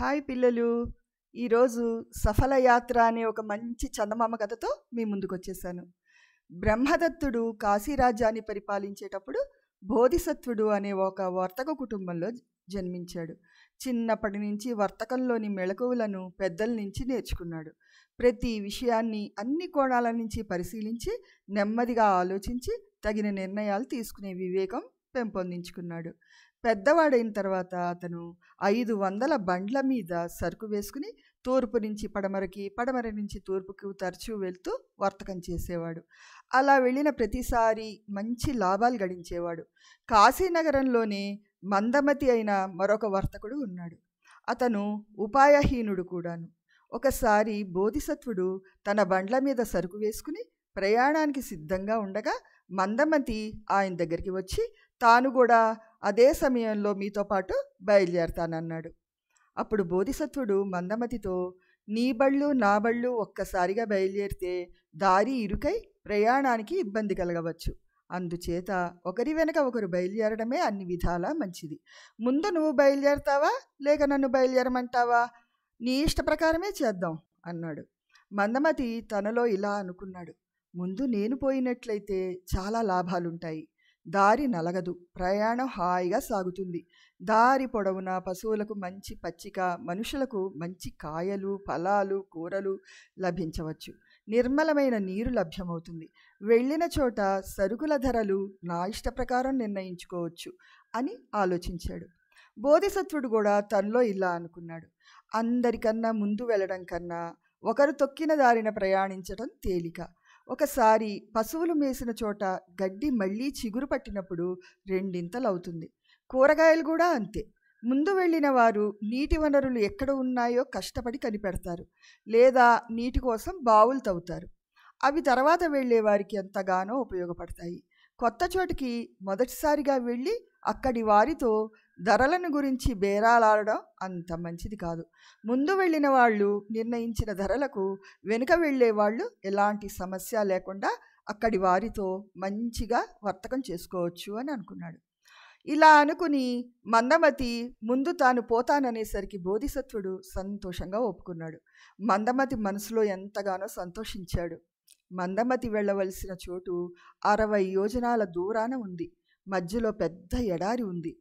hi పిల్లలు ఈరోజు సఫల యాత్ర అనే ఒక మంచి చందమామ కథతో మీ ముందుకు వచ్చేసాను బ్రహ్మదత్తుడు కాశీరాజ్యాన్ని పరిపాలించేటప్పుడు బోధిసత్వుడు అనే ఒక వర్తక కుటుంబంలో జన్మించాడు చిన్నప్పటి నుంచి వర్తకంలోని మెళకువలను పెద్దల నుంచి నేర్చుకున్నాడు ప్రతి విషయాన్ని అన్ని కోణాల నుంచి పరిశీలించి నెమ్మదిగా ఆలోచించి తగిన నిర్ణయాలు తీసుకునే వివేకం పెంపొందించుకున్నాడు పెద్దవాడైన తర్వాత అతను ఐదు వందల బండ్ల మీద సరుకు వేసుకుని తూర్పు నుంచి పడమరకి పడమర నుంచి తూర్పుకు తరచూ వెళ్తూ వర్తకం చేసేవాడు అలా వెళ్ళిన ప్రతిసారి మంచి లాభాలు గడించేవాడు కాశీనగరంలోనే మందమతి అయిన మరొక వర్తకుడు ఉన్నాడు అతను ఉపాయహీనుడు కూడాను ఒకసారి బోధిసత్వుడు తన బండ్ల మీద సరుకు వేసుకుని ప్రయాణానికి సిద్ధంగా ఉండగా మందమతి ఆయన దగ్గరికి వచ్చి తాను కూడా అదే సమయంలో మీతో పాటు బయలుదేరతానన్నాడు అప్పుడు బోధిసత్వుడు మందమతితో నీ బళ్ళు నా బళ్ళు ఒక్కసారిగా బయలుదేరితే దారి ఇరుకై ప్రయాణానికి ఇబ్బంది కలగవచ్చు అందుచేత ఒకరి వెనక ఒకరు బయలుదేరడమే అన్ని విధాలా మంచిది ముందు నువ్వు బయలుదేరతావా లేక నన్ను బయలుదేరమంటావా నీ ఇష్ట ప్రకారమే చేద్దాం అన్నాడు మందమతి తనలో ఇలా అనుకున్నాడు ముందు నేను పోయినట్లయితే చాలా లాభాలుంటాయి దారి నలగదు ప్రయాణం హాయిగా సాగుతుంది దారి పొడవునా పశువులకు మంచి పచ్చిక మనుషులకు మంచి కాయలు ఫలాలు కూరలు లభించవచ్చు నిర్మలమైన నీరు లభ్యమవుతుంది వెళ్ళిన చోట సరుకుల ధరలు నా ఇష్ట ప్రకారం నిర్ణయించుకోవచ్చు అని ఆలోచించాడు బోధిసత్వుడు కూడా తనలో ఇలా అనుకున్నాడు అందరికన్నా ముందు వెళ్ళడం కన్నా ఒకరు తొక్కిన దారిన ప్రయాణించడం తేలిక ఒకసారి పశువులు మేసిన చోట గడ్డి మళ్ళీ చిగురు పట్టినప్పుడు రెండింతలవుతుంది కూరగాయలు కూడా అంతే ముందు వెళ్ళిన వారు నీటి వనరులు ఎక్కడ ఉన్నాయో కష్టపడి కనిపెడతారు లేదా నీటి కోసం బావులు తవ్వుతారు అవి తర్వాత వెళ్ళే వారికి ఎంతగానో ఉపయోగపడతాయి కొత్త చోటుకి మొదటిసారిగా వెళ్ళి అక్కడి వారితో ధరలను గురించి బేరాలాడడం అంత మంచిది కాదు ముందు వెళ్ళిన వాళ్ళు నిర్ణయించిన ధరలకు వెనుక వెళ్ళే వాళ్ళు ఎలాంటి సమస్య లేకుండా అక్కడి వారితో మంచిగా వర్తకం చేసుకోవచ్చు అని అనుకున్నాడు ఇలా అనుకుని మందమతి ముందు తాను పోతాననేసరికి బోధిసత్వుడు సంతోషంగా ఒప్పుకున్నాడు మందమతి మనసులో ఎంతగానో సంతోషించాడు మందమతి వెళ్ళవలసిన చోటు అరవై యోజనాల దూరాన ఉంది మధ్యలో పెద్ద ఎడారి ఉంది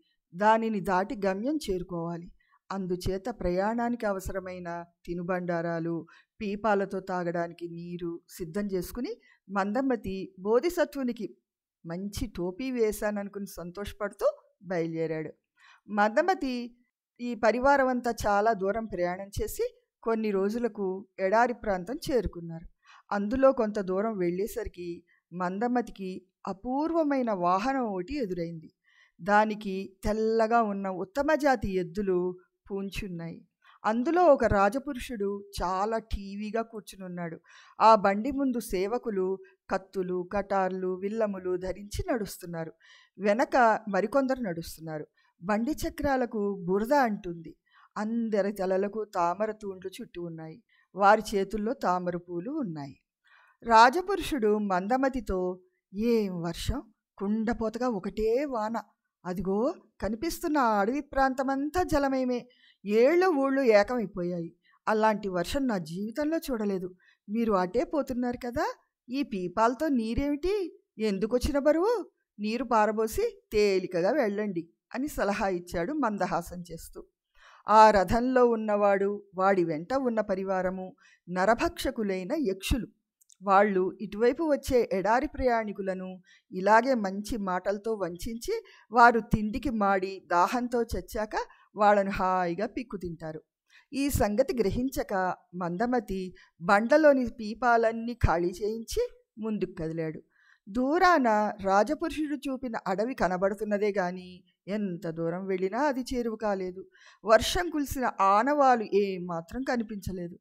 దానిని దాటి గమ్యం చేరుకోవాలి అందుచేత ప్రయాణానికి అవసరమైన తినుబండారాలు పీపాలతో తాగడానికి నీరు సిద్ధం చేసుకుని మందమ్మతి బోధిసత్వునికి మంచి టోపీ వేశాననుకుని సంతోషపడుతూ బయలుదేరాడు మందమతి ఈ పరివారం అంతా చాలా దూరం ప్రయాణం చేసి కొన్ని రోజులకు ఎడారి ప్రాంతం చేరుకున్నారు అందులో కొంత దూరం వెళ్ళేసరికి మందమతికి అపూర్వమైన వాహనం ఒకటి ఎదురైంది దానికి తెల్లగా ఉన్న ఉత్తమ జాతి ఎద్దులు పూంచున్నాయి అందులో ఒక రాజపురుషుడు చాలా టీవీగా కూర్చునున్నాడు ఆ బండి ముందు సేవకులు కత్తులు కటార్లు విల్లములు ధరించి నడుస్తున్నారు వెనక మరికొందరు నడుస్తున్నారు బండి చక్రాలకు బురద అంటుంది అందరి తలలకు తామర తూండ్లు చుట్టూ ఉన్నాయి వారి చేతుల్లో తామర పూలు ఉన్నాయి రాజపురుషుడు మందమతితో ఏం వర్షం కుండపోతగా ఒకటే వాన అదిగో కనిపిస్తున్న అడవి ప్రాంతమంతా జలమయమే ఏళ్ళు ఊళ్ళు ఏకమైపోయాయి అలాంటి వర్షం నా జీవితంలో చూడలేదు మీరు అటే పోతున్నారు కదా ఈ పీపాలతో నీరేమిటి ఎందుకు వచ్చిన బరువు నీరు పారబోసి తేలికగా వెళ్ళండి అని సలహా ఇచ్చాడు మందహాసం చేస్తూ ఆ రథంలో ఉన్నవాడు వాడి వెంట ఉన్న పరివారము నరభక్షకులైన యక్షులు వాళ్ళు ఇటువైపు వచ్చే ఎడారి ప్రయాణికులను ఇలాగే మంచి మాటలతో వంచి వారు తిండికి మాడి దాహంతో చచ్చాక వాళ్ళను హాయిగా పిక్కు తింటారు ఈ సంగతి గ్రహించక మందమతి బండలోని పీపాలన్నీ ఖాళీ చేయించి ముందుకు కదిలాడు దూరాన రాజపురుషుడు చూపిన అడవి కనబడుతున్నదే గాని ఎంత దూరం వెళ్ళినా అది చేరువు కాలేదు వర్షం కులిసిన ఆనవాలు ఏమాత్రం కనిపించలేదు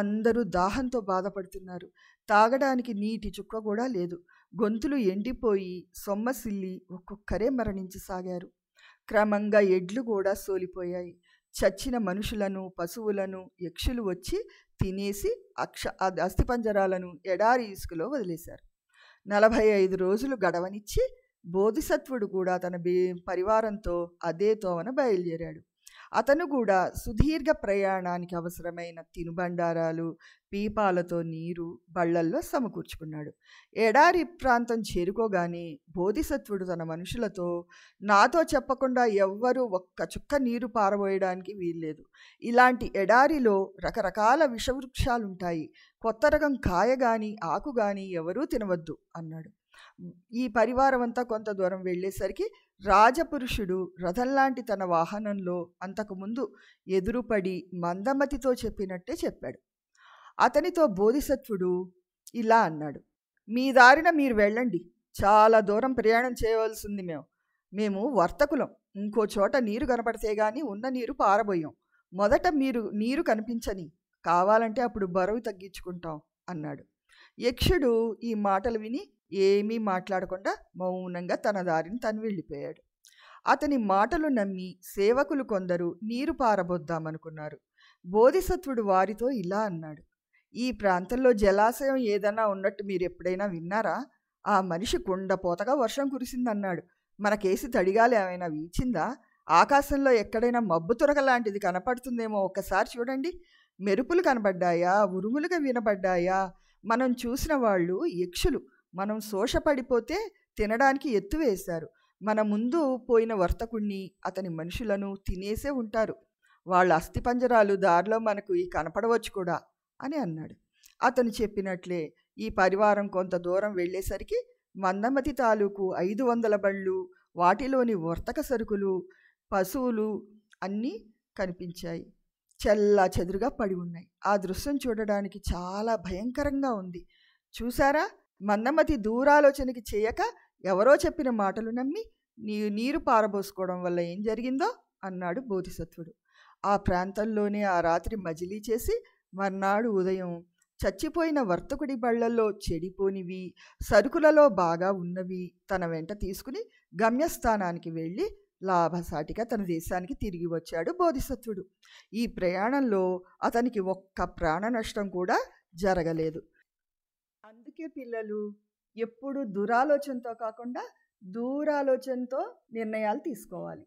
అందరూ దాహంతో బాధపడుతున్నారు తాగడానికి నీటి చుక్క కూడా లేదు గొంతులు ఎండిపోయి సొమ్మసిల్లి ఒక్కొక్కరే మరణించసాగారు క్రమంగా ఎడ్లు కూడా సోలిపోయాయి చచ్చిన మనుషులను పశువులను యక్షులు వచ్చి తినేసి అక్ష అస్థిపంజరాలను ఎడారి ఇసుకలో వదిలేశారు నలభై ఐదు రోజులు గడవనిచ్చి బోధిసత్వుడు కూడా తన పరివారంతో అదే తోవన బయలుదేరాడు అతను కూడా సుదీర్ఘ ప్రయాణానికి అవసరమైన తినుబండారాలు పీపాలతో నీరు బళ్లల్లో సమకూర్చుకున్నాడు ఎడారి ప్రాంతం చేరుకోగానే బోధిసత్వుడు తన మనుషులతో నాతో చెప్పకుండా ఎవ్వరూ ఒక్క చుక్క నీరు పారబోయడానికి వీల్లేదు ఇలాంటి ఎడారిలో రకరకాల విషవృక్షాలుంటాయి కొత్త రకం కాయ కానీ ఆకు కానీ ఎవరూ తినవద్దు అన్నాడు ఈ పరివారం అంతా కొంత దూరం వెళ్ళేసరికి రాజపురుషుడు రథం లాంటి తన వాహనంలో అంతకుముందు ఎదురుపడి మందమతితో చెప్పినట్టే చెప్పాడు అతనితో బోధిసత్వుడు ఇలా అన్నాడు మీ దారిన మీరు వెళ్ళండి చాలా దూరం ప్రయాణం చేయవలసింది మేము మేము వర్తకులం ఇంకో చోట నీరు కనపడితే గానీ ఉన్న నీరు పారబోయాం మొదట మీరు నీరు కనిపించని కావాలంటే అప్పుడు బరువు తగ్గించుకుంటాం అన్నాడు యక్షుడు ఈ మాటలు విని ఏమీ మాట్లాడకుండా మౌనంగా తన దారిని తను వెళ్ళిపోయాడు అతని మాటలు నమ్మి సేవకులు కొందరు నీరు పారబోద్దామనుకున్నారు బోధిసత్వుడు వారితో ఇలా అన్నాడు ఈ ప్రాంతంలో జలాశయం ఏదైనా ఉన్నట్టు మీరు ఎప్పుడైనా విన్నారా ఆ మనిషి కుండపోతగా వర్షం కురిసిందన్నాడు మనకేసి తడిగాలి ఏమైనా వీచిందా ఆకాశంలో ఎక్కడైనా మబ్బు తురక లాంటిది కనపడుతుందేమో ఒక్కసారి చూడండి మెరుపులు కనబడ్డాయా ఉరుములుగా వినబడ్డాయా మనం చూసిన వాళ్ళు యక్షులు మనం శోషపడిపోతే తినడానికి ఎత్తు వేశారు మన ముందు పోయిన వర్తకుణ్ణి అతని మనుషులను తినేసే ఉంటారు వాళ్ళ అస్థిపంజరాలు దారిలో మనకు ఈ కనపడవచ్చు కూడా అని అన్నాడు అతను చెప్పినట్లే ఈ పరివారం కొంత దూరం వెళ్ళేసరికి మందమతి తాలూకు ఐదు వందల బళ్ళు వాటిలోని వర్తక సరుకులు పశువులు అన్నీ కనిపించాయి చెల్లా చెదురుగా పడి ఉన్నాయి ఆ దృశ్యం చూడడానికి చాలా భయంకరంగా ఉంది చూసారా మందమతి దూరాలోచనకి చేయక ఎవరో చెప్పిన మాటలు నమ్మి నీ నీరు పారబోసుకోవడం వల్ల ఏం జరిగిందో అన్నాడు బోధిసత్వుడు ఆ ప్రాంతంలోనే ఆ రాత్రి మజిలీ చేసి మర్నాడు ఉదయం చచ్చిపోయిన వర్తకుడి బళ్లలో చెడిపోనివి సరుకులలో బాగా ఉన్నవి తన వెంట తీసుకుని గమ్యస్థానానికి వెళ్ళి లాభసాటిగా తన దేశానికి తిరిగి వచ్చాడు బోధిసత్వుడు ఈ ప్రయాణంలో అతనికి ఒక్క ప్రాణ నష్టం కూడా జరగలేదు అందుకే పిల్లలు ఎప్పుడు దురాలోచనతో కాకుండా దూరాలోచనతో నిర్ణయాలు తీసుకోవాలి